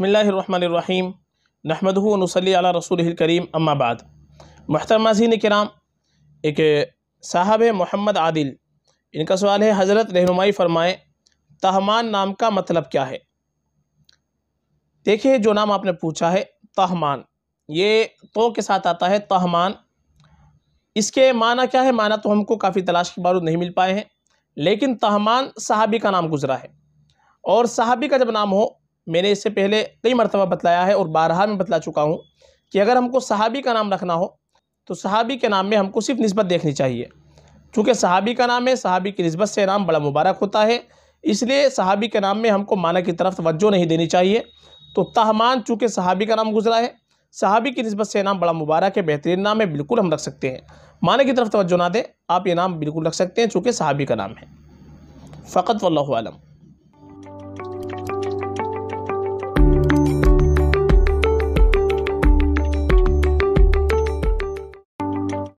बसमीम नहमदूनसली रसूल करीम अम्माबाद महतरम के कराम एक साहब मोहम्मद आदिल इनका सवाल है हज़रत रहनुमाई फरमाए तहमान नाम का मतलब क्या है देखिए जो नाम आपने पूछा है तहमान ये तो के साथ आता है तहमान इसके माना क्या है माना तो हमको काफ़ी तलाश के बारूद नहीं मिल पाए हैं लेकिन तहमान साहबी का नाम गुजरा है और साहबी का जब नाम हो मैंने इससे पहले कई मरतबा बतलाया है और बारहा में बतला चुका हूँ कि अगर हमको सहाबी का नाम रखना हो तो सहाबी के नाम में हमको सिर्फ नस्बत देखनी चाहिए चूँकि सहाबी का नाम है सहाबी की नस्बत से नाम बड़ा मुबारक होता है इसलिए सहाबी के नाम में हमको माना की तरफ तोज्जो नहीं देनी चाहिए तो तहमान चूँकि सहाबी का नाम गुजरा है सहाबी की नस्बत से नाम बड़ा मुबारक है बेहतरीन नाम है बिल्कुल हम रख सकते हैं माना की तरफ तोज्जो ना दें आप ये नाम बिल्कुल रख सकते हैं चूँकि सहाबी का नाम है फ़कत वल्लम